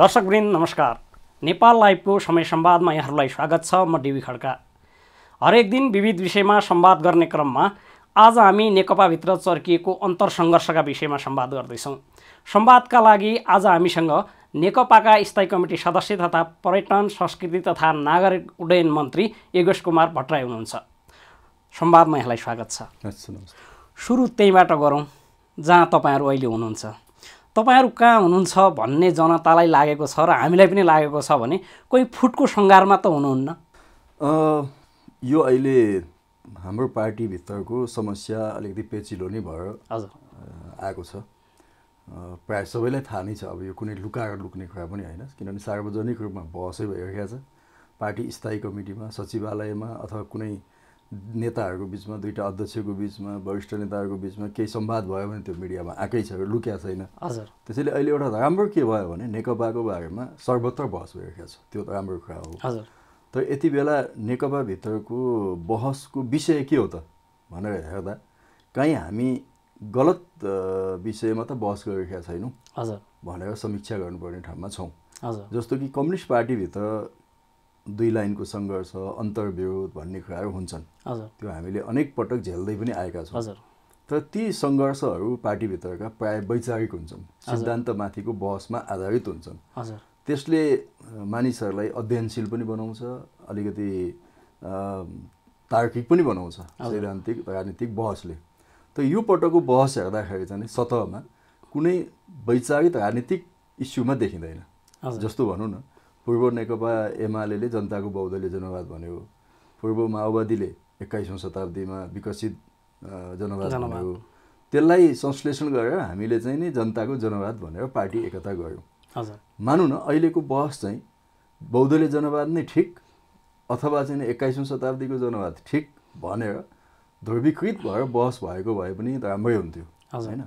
दर्शकवृन्द नमस्कार नेपाल लाइभको समय सम्वादमा यहाँहरूलाई स्वागत छ म डिबी खड्का हरेक दिन विविध विषयमा संवाद गर्ने क्रममा आज हामी नेकपाभित्र चर्किएको अन्तरसङ्घर्षका विषयमा संवाद गर्दैछौँ संवादका लागि आज हामीसँग नेकपाका स्थायी कमिटी सदस्य तथा पर्यटन संस्कृति तथा नागरिक उड्डयन मन्त्री योगेश कुमार भट्टराई हुनुहुन्छ सम्वादमा यहाँलाई स्वागत छ सुरु त्यहीँबाट गरौँ जहाँ तपाईँहरू अहिले हुनुहुन्छ तपाईँहरू कहाँ हुनुहुन्छ भन्ने जनतालाई लागेको छ र हामीलाई पनि लागेको छ भने कोही फुटको सङ्घारमा त हुनुहुन्न यो अहिले हाम्रो पार्टीभित्रको समस्या अलिकति पेचिलो नै भएर हजुर आएको छ प्रायः सबैलाई थाहा नै छ अब यो कुनै लुकाएर लुक्ने कुरा पनि होइन किनभने सार्वजनिक रूपमा बहसै भइरहेको छ पार्टी स्थायी कमिटीमा सचिवालयमा अथवा कुनै नेताहरूको बिचमा दुईवटा अध्यक्षको बिचमा वरिष्ठ नेताहरूको बिचमा केही सम्वाद भयो भने त्यो मिडियामा आएकै छ लुक्या छैन हजुर त्यसैले अहिले एउटा राम्रो के भयो भने नेकपाको बारेमा सर्वत्र बहस भइरहेको छ त्यो त राम्रो कुरा हो हजुर तर यति बेला नेकपाभित्रको बहसको विषय के हो त भनेर हेर्दा कहीँ हामी गलत विषयमा त बहस गरिरहेका छैनौँ हजुर भनेर समीक्षा गर्नुपर्ने ठाउँमा छौँ हजुर जस्तो कि कम्युनिस्ट पार्टीभित्र दुई लाइनको सङ्घर्ष अन्तर्विरोध भन्ने कुराहरू हुन्छन् त्यो हामीले अनेक पटक झेल्दै पनि आएका छौँ तर ती सङ्घर्षहरू पार्टीभित्रका प्राय वैचारिक हुन्छन् सिद्धान्तमाथिको बहसमा आधारित हुन्छन् त्यसले मानिसहरूलाई अध्ययनशील पनि बनाउँछ अलिकति तार्किक पनि बनाउँछ सैद्धान्तिक राजनीतिक बहसले त यो पटकको बहस हेर्दाखेरि चाहिँ सतहमा कुनै वैचारिक राजनीतिक इस्युमा देखिँदैन जस्तो भनौँ न पूर्व नेकपा एमाले जनताको बहुदलीय जनवाद भन्यो पूर्व माओवादीले एक्काइसौँ शताब्दीमा विकसित जनवाद भन्यो त्यसलाई संश्लेषण गरेर हामीले चाहिँ नि जनताको जनवाद भनेर पार्टी एकता गऱ्यौँ मानौँ न अहिलेको बहस चाहिँ बौद्धले जनवाद नै ठिक अथवा चाहिँ एक्काइसौँ शताब्दीको जनवाद ठिक भनेर ध्रुवीकृत भएर बहस भएको भए पनि राम्रै हुन्थ्यो होइन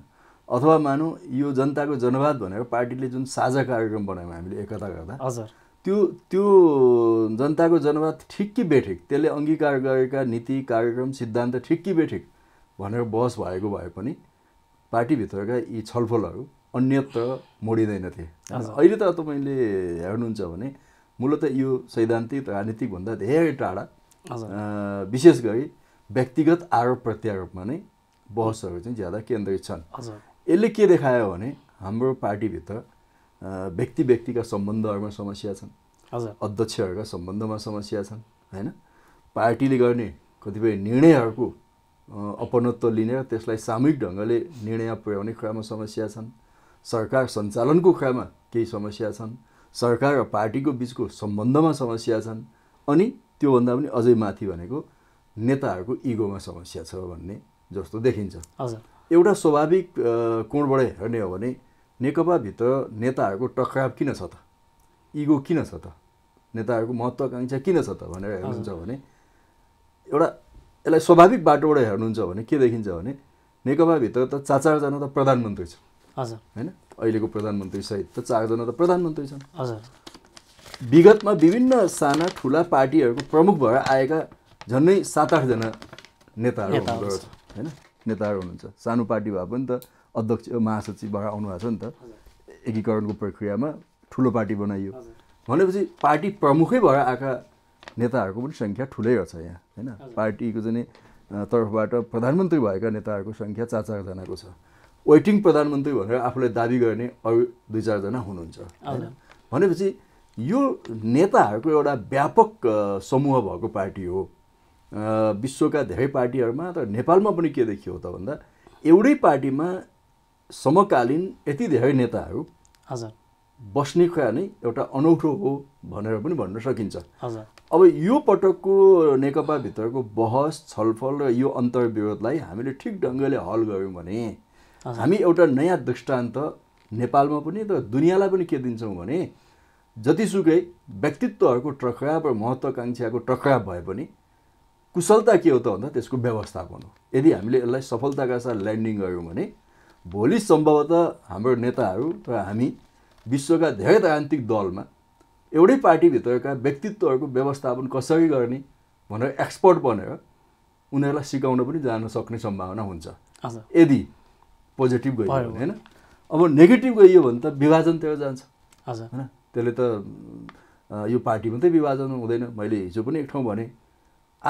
अथवा मानौँ यो जनताको जनवाद भनेर पार्टीले जुन साझा कार्यक्रम बनायौँ हामीले एकता गर्दा त्यो त्यो जनताको जनमत ठिक्कै बेठिक त्यसले अङ्गीकार गरेका नीति कार्यक्रम सिद्धान्त ठिक्कै बेठिक भनेर बहस भएको भए पनि पार्टीभित्रका यी छलफलहरू अन्यत्र मोडिँदैन अहिले त तपाईँले हेर्नुहुन्छ भने मूलत यो सैद्धान्तिक राजनीतिकभन्दा धेरै टाढा विशेष गरी व्यक्तिगत आरोप प्रत्यारोपमा नै बहसहरू चाहिँ ज्यादा केन्द्रित छन् यसले के देखायो भने हाम्रो पार्टीभित्र व्यक्ति व्यक्तिका सम्बन्धहरूमा समस्या छन् अध्यक्षहरूका सम्बन्धमा समस्या छन् होइन पार्टीले गर्ने कतिपय निर्णयहरूको अपनत्व लिने र त्यसलाई सामूहिक ढङ्गले निर्णय पुर्याउने कुरामा समस्या छन् सरकार सञ्चालनको कुरामा केही समस्या छन् सरकार र पार्टीको बिचको सम्बन्धमा समस्या छन् अनि त्योभन्दा पनि अझै माथि भनेको नेताहरूको इगोमा समस्या छ भन्ने जस्तो देखिन्छ एउटा स्वाभाविक कोणबाट हेर्ने हो भने नेकपाभित्र नेताहरूको टक्राव किन छ त इगो किन छ त नेताहरूको महत्त्वाकाङ्क्षा किन छ त भनेर हेर्नुहुन्छ भने एउटा यसलाई स्वाभाविक बाटोबाट हेर्नुहुन्छ भने के देखिन्छ भने नेकपाभित्र त चार चारजना त प्रधानमन्त्री छन् हजुर होइन अहिलेको प्रधानमन्त्री सहित त चारजना त प्रधानमन्त्री छन् हजुर विगतमा विभिन्न साना ठुला पार्टीहरूको प्रमुख भएर आएका झन्डै सात आठजना नेताहरू होइन नेताहरू हुनुहुन्छ सानो पार्टी भए पनि त अध्यक्ष महासचिवबाट आउनुभएको छ नि त एकीकरणको प्रक्रियामा ठुलो पार्टी बनाइयो भनेपछि पार्टी प्रमुखै भएर आएका नेताहरूको पनि सङ्ख्या ठुलै रहेछ यहाँ होइन पार्टीको चाहिँ तर्फबाट प्रधानमन्त्री भएका नेताहरूको सङ्ख्या चार चारजनाको छ वेटिङ प्रधानमन्त्री भनेर आफूलाई दाबी गर्ने अरू दुई चारजना हुनुहुन्छ होइन भनेपछि यो नेताहरूको एउटा व्यापक समूह भएको पार्टी हो विश्वका धेरै पार्टीहरूमा र नेपालमा पनि के देखियो त भन्दा एउटै पार्टीमा समकालीन यति धेरै नेताहरू हजुर बस्ने कुरा नै एउटा अनौठो हो भनेर पनि भन्न सकिन्छ हजुर अब यो पटकको नेकपाभित्रको बहस छलफल र यो अन्तर्विरोधलाई हामीले ठिक ढङ्गले हल गऱ्यौँ भने हामी एउटा नयाँ दृष्टान्त नेपालमा पनि र दुनियाँलाई पनि के दिन्छौँ भने जतिसुकै व्यक्तित्वहरूको टक्राव र महत्त्वकाङ्क्षाको टक्राव भए पनि कुशलता के हो त भन्दा त्यसको व्यवस्थापन हो यदि हामीले यसलाई सफलताका साथ ल्यान्डिङ गऱ्यौँ भने भोलि सम्भवतः हाम्रो नेताहरू र हामी विश्वका धेरै राजनीतिक दलमा एउटै पार्टीभित्रका व्यक्तित्वहरूको व्यवस्थापन कसरी गर्ने भनेर एक्सपर्ट बनेर उनीहरूलाई सिकाउन पनि जान सक्ने सम्भावना हुन्छ यदि पोजिटिभ गयो होइन अब नेगेटिभ गइयो भने त विभाजनतिर जान्छ होइन त्यसले त यो पार्टी मात्रै विभाजन हुँदैन मैले हिजो पनि एक ठाउँ भने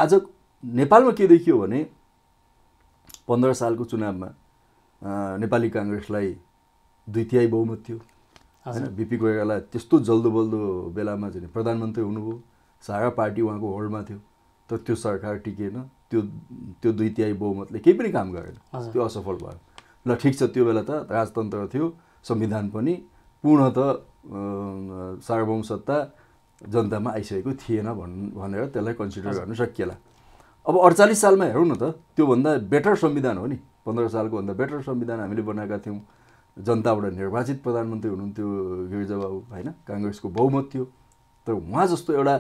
आज नेपालमा के देखियो भने पन्ध्र सालको चुनावमा नेपाली काङ्ग्रेसलाई दुई तिहाई बहुमत थियो होइन बिपी कोइराला त्यस्तो जल्दो बल्दो बेलामा चाहिँ प्रधानमन्त्री हुनुभयो सारा पार्टी उहाँको होल्डमा थियो तर त्यो सरकार टिकेन त्यो त्यो दुई तिहाई बहुमतले केही पनि काम गरेन त्यो असफल भयो ल ठिक छ त्यो बेला त राजतन्त्र थियो संविधान पनि पूर्णत सार्वभौम सत्ता जनतामा आइसकेको थिएन भन् भनेर त्यसलाई कन्सिडर गर्न सकिएला अब अडचालिस सालमा हेरौँ न त त्योभन्दा बेटर संविधान हो नि पन्ध्र सालको भन्दा बेटर संविधान हामीले बनाएका थियौँ जनताबाट निर्वाचित प्रधानमन्त्री हुनुहुन्थ्यो गिरिजाबाबु होइन काङ्ग्रेसको बहुमत थियो तर उहाँ जस्तो एउटा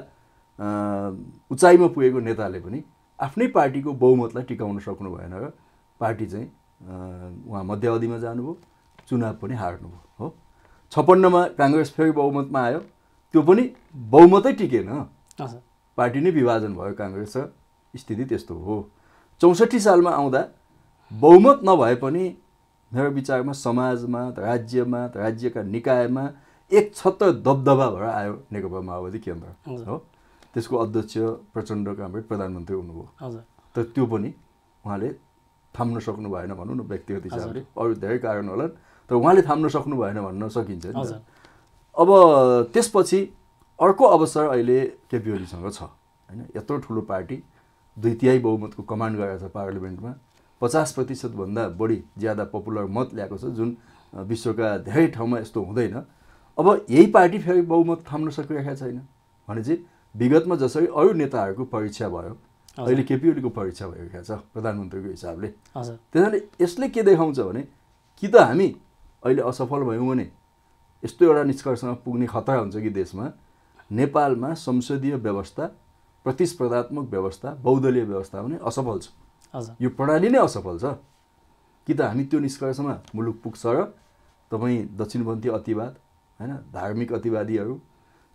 उचाइमा पुगेको नेताले पनि आफ्नै पार्टीको बहुमतलाई टिकाउन सक्नु भएन र पार्टी चाहिँ उहाँ मध्यावधिमा जानुभयो चुनाव पनि हार्नुभयो हो छप्पन्नमा काङ्ग्रेस फेरि बहुमतमा आयो त्यो पनि बहुमतै टिकेन पार्टी नै विभाजन भयो काङ्ग्रेस र स्थिति त्यस्तो हो चौसठी सालमा आउँदा बहुमत नभए पनि मेरो विचारमा समाजमा राज्यमा राज्यका निकायमा एक छत्र दबदबा भएर आयो नेकपा माओवादी केन्द्र हो त्यसको अध्यक्ष प्रचण्ड हाम्रो प्रधानमन्त्री हुनुभयो तर त्यो पनि उहाँले थाम्न सक्नु भएन भनौँ न व्यक्तिगत हिसाबले अरू धेरै कारण होला तर उहाँले थाम्न सक्नु भएन भन्न सकिन्छ नि अब त्यसपछि अर्को अवसर अहिले केपी ओलीसँग छ होइन यत्रो ठुलो पार्टी दुई तिहाई बहुमतको कमान्ड गरेको छ पार्लिमेन्टमा पचास प्रतिशतभन्दा बढी ज्यादा पपुलर मत ल्याएको छ जुन विश्वका धेरै ठाउँमा यस्तो हुँदैन अब यही पार्टी फेरि बहुमत थाम्न सकिरहेको छैन भने चाहिँ विगतमा जसरी अरू नेताहरूको परीक्षा भयो अहिले केपी ओलीको परीक्षा भइरहेको छ प्रधानमन्त्रीको हिसाबले त्यसैले यसले के देखाउँछ भने कि त हामी अहिले असफल भयौँ भने यस्तो एउटा निष्कर्षमा पुग्ने खतरा हुन्छ कि देशमा नेपालमा संसदीय व्यवस्था प्रतिस्पर्धात्मक व्यवस्था बहुदलीय व्यवस्था भने असफल छ यो प्रणाली नै असफल छ कि त हामी त्यो निष्कर्षमा मुलुक पुग्छ र तपाईँ दक्षिणपन्थी अतिवाद होइन धार्मिक अतिवादीहरू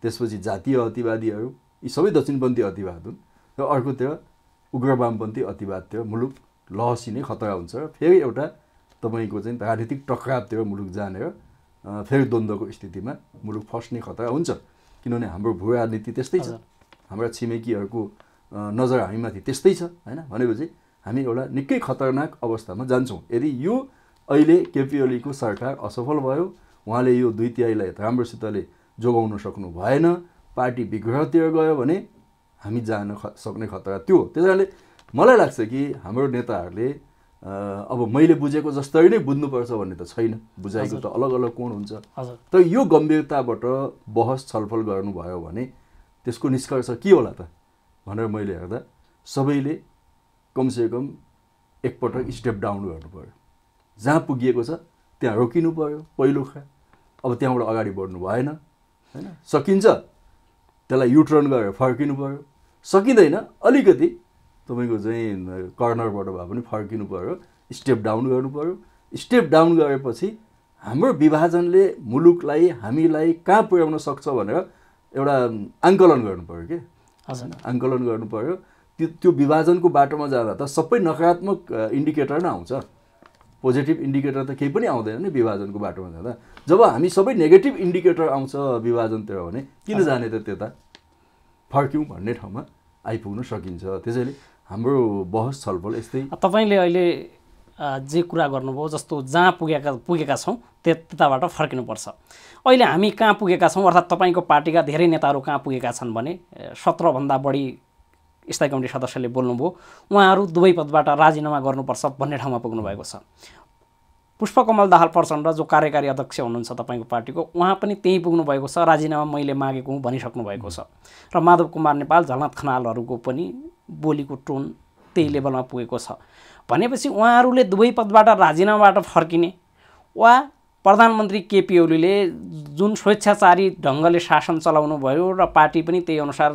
त्यसपछि जातीय अतिवादीहरू यी सबै दक्षिणपन्थी अतिवाद हुन् र अर्कोतिर उग्र वामपन्थी अतिवादतिर मुलुक लहसिने खतरा हुन्छ र फेरि एउटा तपाईँको चाहिँ राजनीतिक टक्रावतिर मुलुक जानेर फेरि द्वन्द्वको स्थितिमा मुलुक फस्ने खतरा हुन्छ किनभने हाम्रो भू राजनीति त्यस्तै छ हाम्रा छिमेकीहरूको नजर हामीमाथि त्यस्तै छ होइन भनेपछि हामी एउटा निकै खतरनाक अवस्थामा जान्छौँ यदि यो अहिले केपी ओलीको सरकार असफल भयो उहाँले यो दुई तिहाईलाई राम्रोसितले जोगाउन सक्नु भएन पार्टी विग्रहतिर गयो भने हामी जान ख सक्ने खतरा त्यो त्यस कारणले मलाई लाग्छ कि हाम्रो नेताहरूले अब मैले बुझेको जस्तै नै बुझ्नुपर्छ भन्ने त छैन बुझाएको त अलग अलग कोण हुन्छ तर यो गम्भीरताबाट बहस छलफल गर्नुभयो भने त्यसको निष्कर्ष के होला त भनेर मैले हेर्दा सबैले कमसेकम एकपटक स्टेप डाउन गर्नु पऱ्यो जहाँ पुगिएको छ त्यहाँ रोकिनु पऱ्यो पहिलो खा अब त्यहाँबाट अगाडि बढ्नु भएन होइन सकिन्छ त्यसलाई युटर्न गरेर फर्किनु पऱ्यो सकिँदैन अलिकति तपाईँको चाहिँ कर्नरबाट भए पनि फर्किनु पऱ्यो स्टेप डाउन गर्नु पऱ्यो स्टेप डाउन गरेपछि हाम्रो विभाजनले मुलुकलाई हामीलाई कहाँ पुर्याउन सक्छ भनेर एउटा आङ्कलन गर्नु पऱ्यो कि आङ्कलन गर्नु पऱ्यो त्यो त्यो विभाजनको बाटोमा जाँदा त सबै नकारात्मक इन्डिकेटर नै आउँछ पोजिटिभ इन्डिकेटर त केही पनि आउँदैन नि विभाजनको बाटोमा जाँदा जब हामी सबै नेगेटिभ इन्डिकेटर आउँछ विभाजनतिर भने किन जाने त त्यता फर्क्यौँ भन्ने ठाउँमा आइपुग्न सकिन्छ त्यसैले हाम्रो बहस छलफल यस्तै तपाईँले अहिले जे कुरा गर्नुभयो जस्तो जहाँ पुगेका पुगेका छौँ त्यताबाट फर्किनुपर्छ अहिले हामी कहाँ पुगेका छौँ अर्थात् तपाईँको पार्टीका धेरै नेताहरू कहाँ पुगेका छन् भने सत्रभन्दा बढी स्थायी कमिटी सदस्यले बोल्नुभयो उहाँहरू दुवै पदबाट राजीनामा गर्नुपर्छ भन्ने ठाउँमा पुग्नु भएको छ पुष्पकमल दाहाल प्रचण्ड जो कार्यकारी अध्यक्ष हुनुहुन्छ तपाईँको पार्टीको उहाँ पनि त्यहीँ भएको छ राजीनामा मैले मागेको हुँ भनिसक्नु भएको छ र माधव कुमार नेपाल झलनाथ खनालहरूको पनि बोलीको टोन त्यही लेभलमा पुगेको छ भनेपछि उहाँहरूले दुवै पदबाट राजीनामाबाट फर्किने वा प्रधानमन्त्री केपी ओलीले जुन स्वेच्छाचारी ढङ्गले शासन चलाउनु भयो र पार्टी पनि त्यही अनुसार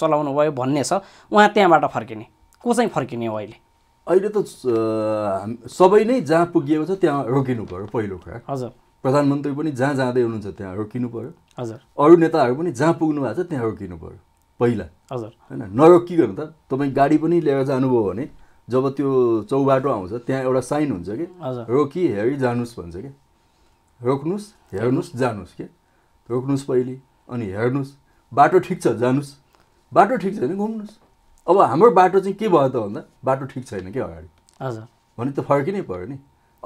चलाउनु भयो भन्ने छ उहाँ त्यहाँबाट फर्किने को चाहिँ फर्किने हो अहिले अहिले त सबै नै जहाँ पुगिएको छ त्यहाँ रोकिनु पऱ्यो पहिलो कुरा हजुर प्रधानमन्त्री पनि जहाँ जाँदै हुनुहुन्छ त्यहाँ रोकिनु पऱ्यो हजुर अरू नेताहरू पनि जहाँ पुग्नु भएको छ त्यहाँ रोकिनु पऱ्यो पहिला हजुर होइन नरोकिकन त तपाईँ गाडी पनि लिएर जानुभयो भने जब त्यो चौबाटो आउँछ त्यहाँ एउटा साइन हुन्छ कि रोकी हेरी जानुहोस् भन्छ क्या रोक्नुहोस् हेर्नुहोस् जानुहोस् के रोक्नुहोस् पहिले अनि हेर्नुहोस् बाटो ठिक छ जानुहोस् बाटो ठिक छैन भने घुम्नुहोस् अब हाम्रो बाटो चाहिँ के भयो त भन्दा बाटो ठिक छैन कि अगाडि हजुर भने त फर्किनै पऱ्यो नि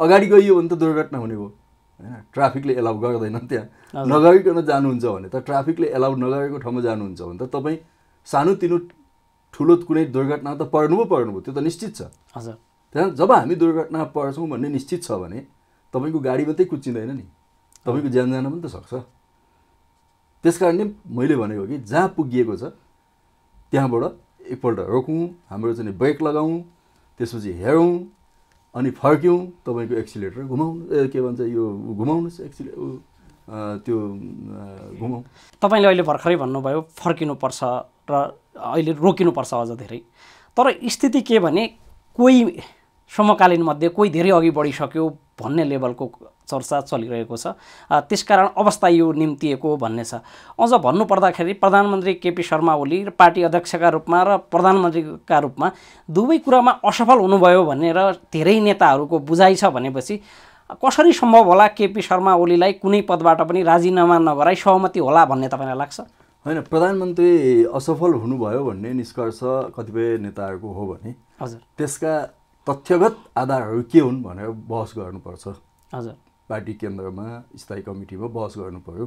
अगाडि गइयो भने त दुर्घटना हुने भयो होइन ट्राफिकले एलाउ गर्दैन त्यहाँ नगरिकन जानुहुन्छ भने त ट्राफिकले एलाउ नगरेको ठाउँमा जानुहुन्छ भने त तपाईँ सानोतिनो ठुलो कुनै दुर्घटना त पर्नु पो पर्नुभयो त्यो त निश्चित छ हजुर त्यहाँ जब हामी दुर्घटना पर्छौँ भन्ने निश्चित छ भने तपाईँको गाडी मात्रै कुच्चिँदैन नि तपाईँको ज्यान जान पनि त सक्छ त्यस कारणले मैले भनेको कि जहाँ पुगिएको छ त्यहाँबाट एकपल्ट रोकौँ हाम्रो चाहिँ ब्रेक लगाउँ त्यसपछि हेरौँ अनि फर्क्यौँ तपाईँको एक्सिलेटर घुमाउनु ए के भन्छ यो घुमाउनुहोस् एक्सिले त्यो घुमाउँ तपाईँले अहिले भर्खरै भन्नुभयो फर्किनुपर्छ र अहिले रोकिनुपर्छ अझ धेरै तर स्थिति के भने कोही समकालीनमध्ये कोही धेरै अघि बढिसक्यो भन्ने लेभलको चर्चा चलिरहेको छ त्यसकारण अवस्था यो निम्तिएको भन्ने छ अझ भन्नुपर्दाखेरि प्रधानमन्त्री केपी शर्मा ओली र पार्टी अध्यक्षका रूपमा र प्रधानमन्त्रीका रूपमा दुवै कुरामा असफल हुनुभयो भनेर धेरै नेताहरूको बुझाइ छ भनेपछि कसरी सम्भव होला केपी शर्मा ओलीलाई कुनै पदबाट पनि राजीनामा नगराइ सहमति होला भन्ने तपाईँलाई लाग्छ होइन प्रधानमन्त्री असफल हुनुभयो भन्ने निष्कर्ष कतिपय नेताहरूको हो भने हजुर त्यसका तथ्यगत आधारहरू के हुन् भनेर बहस गर्नुपर्छ हजुर पार्टी केन्द्रमा स्थायी कमिटीमा बहस गर्नु पऱ्यो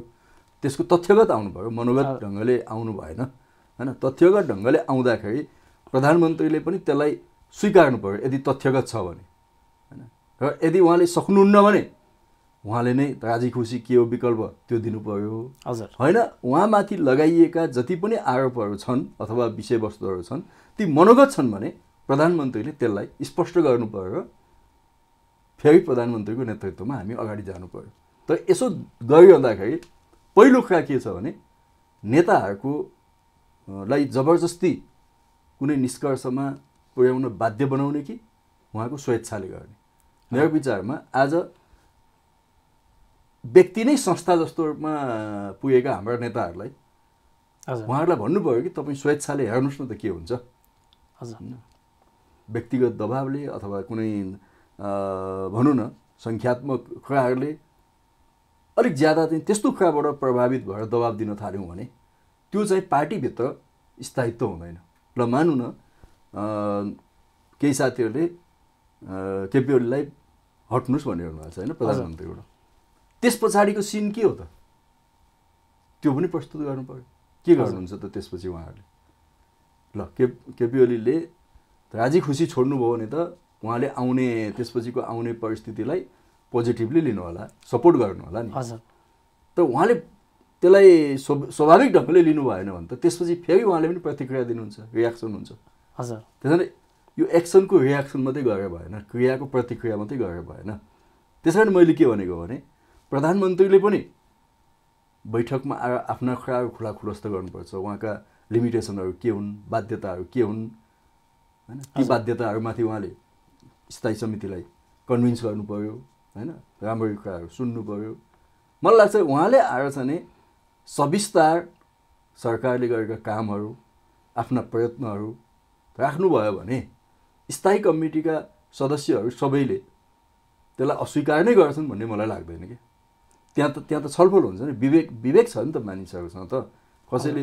त्यसको तथ्यगत आउनु पऱ्यो मनोगत ढङ्गले आउनु भएन होइन तथ्यगत ढङ्गले आउँदाखेरि प्रधानमन्त्रीले पनि त्यसलाई स्वीकार्नु पऱ्यो यदि तथ्यगत छ भने होइन र यदि उहाँले सक्नुहुन्न भने उहाँले नै राजी खुसी के हो विकल्प त्यो दिनु पऱ्यो हजुर होइन उहाँमाथि लगाइएका जति पनि आरोपहरू छन् अथवा विषयवस्तुहरू छन् ती मनोगत छन् भने प्रधानमन्त्रीले त्यसलाई स्पष्ट गर्नु पऱ्यो फेरि प्रधानमन्त्रीको नेतृत्वमा हामी अगाडि जानु पऱ्यो तर यसो गरिरहँदाखेरि पहिलो कुरा के छ भने नेताहरूको लाई जबरजस्ती कुनै निष्कर्षमा पुर्याउन बाध्य बनाउने कि उहाँको स्वेच्छाले गर्ने मेरो विचारमा आज व्यक्ति नै संस्था जस्तोमा पुगेका हाम्रा नेताहरूलाई उहाँहरूलाई भन्नु पऱ्यो कि तपाईँ स्वेच्छाले हेर्नुहोस् न त के हुन्छ हजुर व्यक्तिगत दबावले अथवा कुनै भनौँ न सङ्ख्यात्मक कुराहरूले अलिक ज्यादा चाहिँ त्यस्तो कुराबाट प्रभावित भएर दबाब दिन थाल्यौँ भने त्यो चाहिँ पार्टीभित्र स्थायित्व हुँदैन र मानौँ न केही साथीहरूले केपी ओलीलाई हट्नुहोस् भनेर छ होइन प्रधानमन्त्रीबाट त्यस पछाडिको सिन के हो त त्यो पनि प्रस्तुत गर्नु पऱ्यो के गर्नुहुन्छ त त्यसपछि उहाँहरूले ल के केपी ओलीले राजी खुसी छोड्नुभयो भने त उहाँले आउने त्यसपछिको आउने परिस्थितिलाई पोजिटिभली लिनुहोला सपोर्ट गर्नुहोला नि हजुर त उहाँले त्यसलाई स्वाभाविक ढङ्गले लिनु भएन भने त त्यसपछि फेरि उहाँले पनि प्रतिक्रिया दिनुहुन्छ रियाक्सन हुन्छ हजुर त्यसरी यो एक्सनको रियाक्सन मात्रै गरेर भएन क्रियाको प्रतिक्रिया मात्रै गरेर भएन त्यस कारण मैले के भनेको भने प्रधानमन्त्रीले पनि बैठकमा आएर आफ्ना कुराहरू खुला खुलस्त गर्नुपर्छ उहाँका लिमिटेसनहरू के हुन् बाध्यताहरू के हुन् होइन ती बाध्यताहरूमाथि उहाँले स्थायी समितिलाई कन्भिन्स गर्नु पऱ्यो होइन राम्ररी कुराहरू सुन्नु पऱ्यो मलाई लाग्छ उहाँले आएर चाहिँ सविस्तार सरकारले गरेका कामहरू आफ्ना प्रयत्नहरू राख्नुभयो भने स्थायी कमिटीका सदस्यहरू सबैले त्यसलाई अस्वीकार नै गर्छन् भन्ने मलाई लाग्दैन कि त्यहाँ त त्यहाँ त छलफल हुन्छ नि विवेक विवेक छ नि त मानिसहरूसँग त कसैले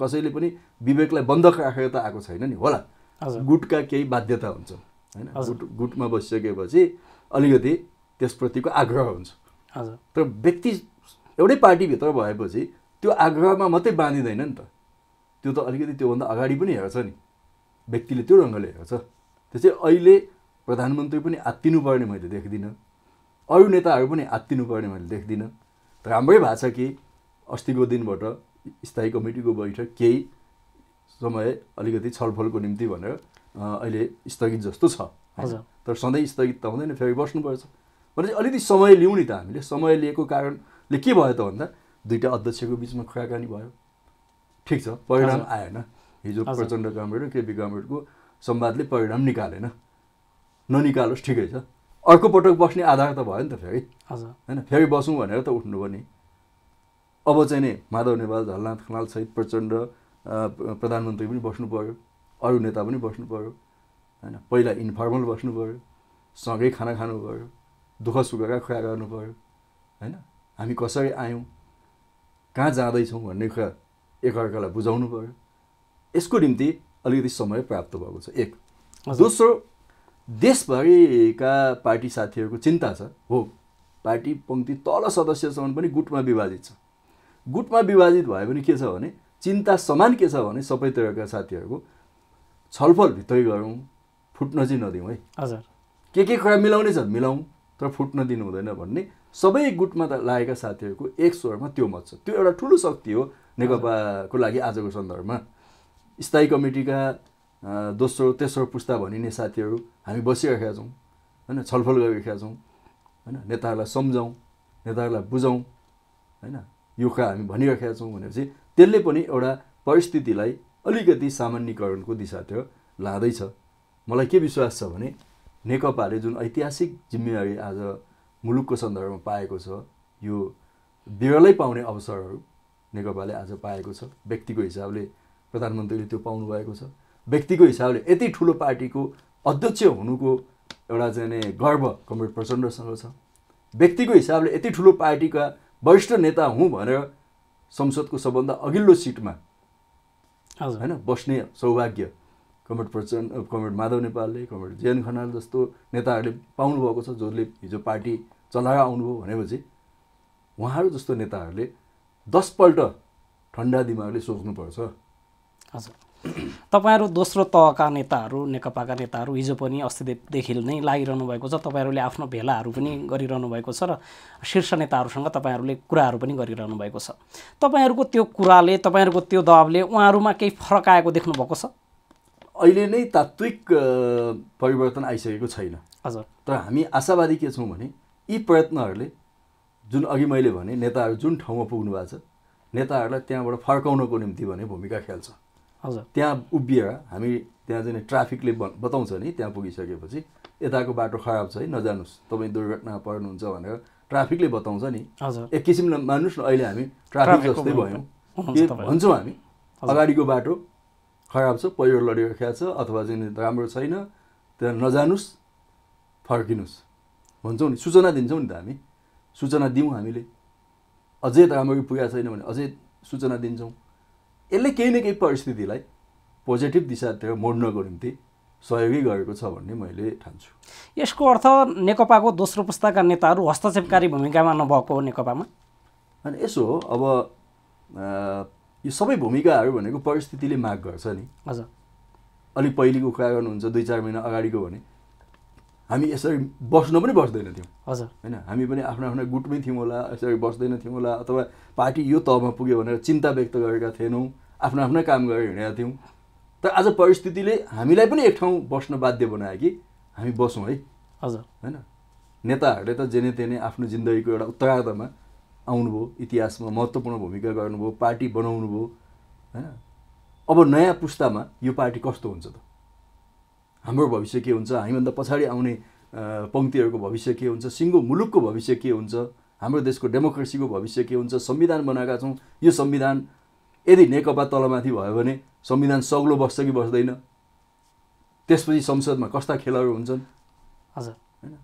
कसैले पनि विवेकलाई बन्धक राखेर त आएको छैन नि होला गुटका केही बाध्यता हुन्छ होइन गुट गुटमा बसिसकेपछि अलिकति त्यसप्रतिको आग्रह हुन्छ तर व्यक्ति एउटै पार्टीभित्र भएपछि त्यो आग्रहमा मात्रै बाँधिँदैन नि त त्यो त अलिकति त्योभन्दा अगाडि पनि हेर्छ नि व्यक्तिले त्यो ढङ्गले हेर्छ त्यो चाहिँ अहिले प्रधानमन्त्री पनि पर्ने मैले देख्दिनँ अरू नेताहरू पनि पर्ने मैले देख्दिनँ राम्रै भएको छ कि अस्तिको दिनबाट स्थायी कमिटीको बैठक केही समय अलिकति छलफलको निम्ति भनेर अहिले स्थगित जस्तो छ तर सधैँ स्थगित त हुँदैन फेरि बस्नुपर्छ भनेपछि अलिकति समय लिउँ नि त हामीले समय लिएको कारणले के भयो त भन्दा दुईवटा अध्यक्षको बिचमा कुराकानी भयो ठिक छ परिणाम आएन हिजो प्रचण्ड गभर्मेन्ट र केपी गभर्मेन्टको संवादले परिणाम निकालेन ननिकालोस् ठिकै छ अर्को पटक बस्ने आधार त भयो नि त फेरि होइन फेरि बसौँ भनेर त उठ्नु पनि अब चाहिँ नि माधव नेपाल झलनाथ खनाल सहित प्रचण्ड प्रधानमन्त्री पनि बस्नु पऱ्यो अरू नेता पनि बस्नु पऱ्यो होइन पहिला इन्फर्मल बस्नु पऱ्यो सँगै खाना खानु पऱ्यो दुःख सुखका कुरा गर्नु पऱ्यो होइन हामी कसरी आयौँ कहाँ जाँदैछौँ भन्ने कुरा एकअर्कालाई बुझाउनु पऱ्यो यसको निम्ति अलिकति समय प्राप्त भएको छ एक दोस्रो देशभरिका पार्टी साथीहरूको चिन्ता छ हो पार्टी पङ्क्ति तल सदस्यसम्म पनि गुटमा विभाजित छ गुटमा विभाजित भए पनि के छ भने चिन्ता समान के छ भने सबैतिरका साथीहरूको छलफल भित्रै गरौँ फुट्न चाहिँ नदिउँ है हजुर के के कुरा मिलाउने छ मिलाउँ तर फुट्न दिनु हुँदैन भन्ने सबै गुटमा लागेका साथीहरूको एक स्वरमा त्यो मत छ त्यो एउटा ठुलो शक्ति हो नेकपाको लागि आजको सन्दर्भमा स्थायी कमिटीका दोस्रो तेस्रो पुस्ता भनिने साथीहरू हामी बसिरहेका छौँ होइन छलफल गरिरहेका छौँ होइन नेताहरूलाई सम्झाउँ नेताहरूलाई बुझौँ होइन यो कुरा हामी भनिरहेका छौँ भनेपछि त्यसले पनि एउटा परिस्थितिलाई अलिकति सामान्यकरणको दिशातिर लाँदैछ मलाई के विश्वास छ भने नेकपाले जुन ऐतिहासिक जिम्मेवारी आज मुलुकको सन्दर्भमा पाएको छ यो बिरलै पाउने अवसरहरू नेकपाले आज पाएको छ व्यक्तिको हिसाबले प्रधानमन्त्रीले त्यो पाउनुभएको छ व्यक्तिको हिसाबले यति ठुलो पार्टीको अध्यक्ष हुनुको एउटा चाहिँ गर्व कमरेड प्रचण्डसँग छ व्यक्तिको हिसाबले यति ठुलो पार्टीका वरिष्ठ नेता हुँ भनेर संसदको सबभन्दा अघिल्लो सिटमा होइन बस्ने सौभाग्य कमरेड प्रचण्ड कमरेड माधव नेपालले कमरेड जयन खनाल जस्तो नेताहरूले पाउनुभएको छ जसले हिजो पार्टी चलाएर आउनुभयो भनेपछि उहाँहरू जस्तो नेताहरूले दसपल्ट ठन्डा दिमागले सोच्नुपर्छ हजुर तपाईँहरू दोस्रो तहका नेताहरू नेकपाका नेताहरू हिजो पनि अस्तिदेखि नै लागिरहनु भएको छ तपाईँहरूले आफ्नो भेलाहरू पनि गरिरहनु भएको छ र शीर्ष नेताहरूसँग तपाईँहरूले कुराहरू पनि गरिरहनु भएको छ तपाईँहरूको त्यो कुराले तपाईँहरूको त्यो दबावले उहाँहरूमा केही फरक आएको देख्नु भएको छ अहिले नै तात्विक परिवर्तन आइसकेको छैन हजुर तर हामी आशावादी के छौँ भने यी प्रयत्नहरूले जुन अघि मैले भने नेताहरू जुन ठाउँमा पुग्नु भएको छ नेताहरूलाई त्यहाँबाट फर्काउनको निम्ति भने भूमिका खेल्छ हजुर त्यहाँ उभिएर हामी त्यहाँ चाहिँ ट्राफिकले बताउँछ नि त्यहाँ पुगिसकेपछि यताको बाटो खराब छ है नजानुहोस् तपाईँ दुर्घटना पर्नुहुन्छ भनेर ट्राफिकले बताउँछ नि एक किसिमले मान्नुहोस् न अहिले हामी ट्राफिक जस्तै भयौँ भन्छौँ हामी अगाडिको बाटो खराब छ पहिरो लडेर ख्या छ अथवा चाहिँ राम्रो छैन त्यहाँ नजानुस् फर्किनुहोस् भन्छौँ नि सूचना दिन्छौँ नि त हामी सूचना दिउँ हामीले अझै राम्ररी पुगेको छैन भने अझै सूचना दिन्छौँ यसले केही न केही परिस्थितिलाई पोजिटिभ दिशातिर मोड्नको निम्ति सहयोगी गरेको छ भन्ने मैले ठान्छु यसको अर्थ नेकपाको दोस्रो पुस्ताका नेताहरू हस्तक्षेपकारी भूमिकामा नभएको हो नेकपामा अनि यसो हो अब यो सबै भूमिकाहरू भनेको परिस्थितिले माग गर्छ नि हजुर अलिक पहिलेको कुरा गर्नुहुन्छ दुई चार महिना अगाडिको भने हामी यसरी बस्न पनि बस्दैन हजुर होइन हामी पनि आफ्नो आफ्नो गुटमै थियौँ होला यसरी बस्दैन थियौँ होला अथवा पार्टी यो तहमा पुग्यो भनेर चिन्ता व्यक्त गरेका थिएनौँ आफ्नो आफ्नै काम गरेर हिँडेका थियौँ तर आज परिस्थितिले हामीलाई पनि एक ठाउँ बस्न बाध्य बनायो कि हामी बसौँ है हजुर होइन नेताहरूले त जेने तेने आफ्नो जिन्दगीको एउटा उत्तरार्धमा आउनुभयो इतिहासमा महत्त्वपूर्ण भूमिका गर्नुभयो पार्टी बनाउनु भयो होइन अब नयाँ पुस्तामा यो पार्टी कस्तो हुन्छ त हाम्रो भविष्य के हुन्छ हामीभन्दा पछाडि आउने पङ्क्तिहरूको भविष्य के हुन्छ सिङ्गो मुलुकको भविष्य के हुन्छ हाम्रो देशको डेमोक्रेसीको भविष्य के हुन्छ संविधान बनाएका छौँ यो संविधान यदि नेकपा तलमाथि भयो भने संविधान सग्लो बस्छ कि बस्दैन त्यसपछि संसदमा कस्ता खेलहरू हुन्छन् हजुर होइन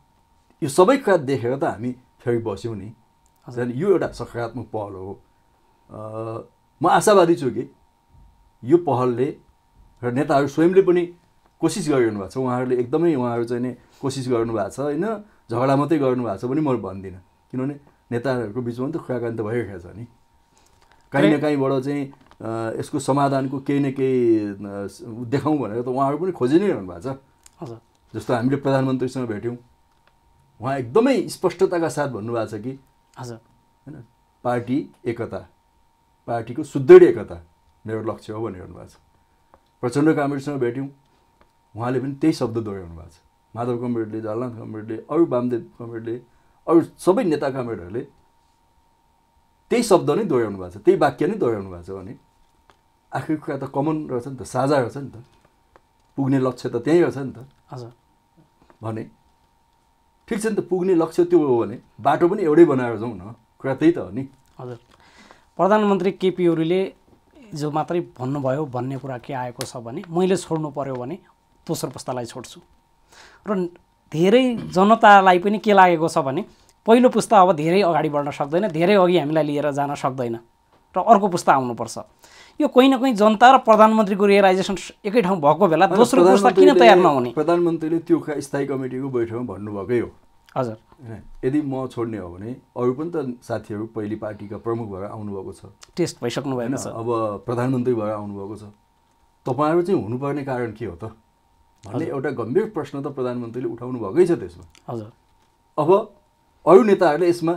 यो सबै कुरा देखेर त हामी फेरि बस्यौँ नि यो एउटा सकारात्मक पहल हो म आशावादी छु कि यो पहलले र नेताहरू स्वयंले पनि कोसिस गरिरहनु भएको छ उहाँहरूले एकदमै उहाँहरू चाहिँ नि कोसिस भएको छ होइन झगडा मात्रै गर्नु भएको छ भने म भन्दिनँ किनभने नेताहरूको बिचमा त कुराकानी त भइरहेको छ नि काहीँ न काहीँबाट चाहिँ यसको समाधानको केही न केही देखाउँ भनेर त उहाँहरू पनि खोजि नै रहनु भएको छ जस्तो हामीले प्रधानमन्त्रीसँग भेट्यौँ उहाँ एकदमै स्पष्टताका साथ भन्नुभएको छ कि हजुर होइन पार्टी एकता पार्टीको सुदृढ एकता मेरो लक्ष्य हो भनिरहनु भएको छ प्रचण्ड कामरेडसँग भेट्यौँ उहाँले पनि त्यही शब्द दोहोऱ्याउनु भएको छ माधव कमरेडले झालनाथ कमरेडले अरू वामदेव कमरेडले अरू सबै नेता कमरेडहरूले त्यही शब्द नै दोहोऱ्याउनु भएको छ त्यही वाक्य नै दोहोऱ्याउनु भएको छ भने आखिर कुरा त कमन रहेछ नि त साझा रहेछ नि त पुग्ने लक्ष्य त त्यहीँ रहेछ नि त हजुर भने ठिक छ नि त पुग्ने लक्ष्य त्यो हो भने बाटो पनि एउटै बनाएर जाउँ न कुरा त्यही त हो नि हजुर प्रधानमन्त्री केपी ओलीले हिजो मात्रै भन्नुभयो भन्ने कुरा के आएको छ भने मैले छोड्नु पऱ्यो भने दोस्रो पुस्तालाई छोड्छु र धेरै जनतालाई पनि के लागेको छ भने पहिलो पुस्ता अब धेरै अगाडि बढ्न सक्दैन धेरै अघि हामीलाई लिएर जान सक्दैन र अर्को पुस्ता आउनुपर्छ यो कोही न कोही जनता र प्रधानमन्त्रीको रियलाइजेसन एकै ठाउँ भएको बेला दोस्रो पुस्ता किन तयार नहुने प्रधानमन्त्रीले त्यो स्थायी कमिटीको बैठकमा भन्नुभएकै हो हजुर यदि म छोड्ने हो भने अरू पनि त साथीहरू पहिले पार्टीका प्रमुख भएर आउनुभएको छ टेस्ट भइसक्नु भएन अब प्रधानमन्त्री भएर आउनुभएको छ तपाईँहरू चाहिँ हुनुपर्ने कारण के हो त भन्ने एउटा गम्भीर प्रश्न त प्रधानमन्त्रीले उठाउनु भएकै छ त्यसमा हजुर अब अरू नेताहरूले यसमा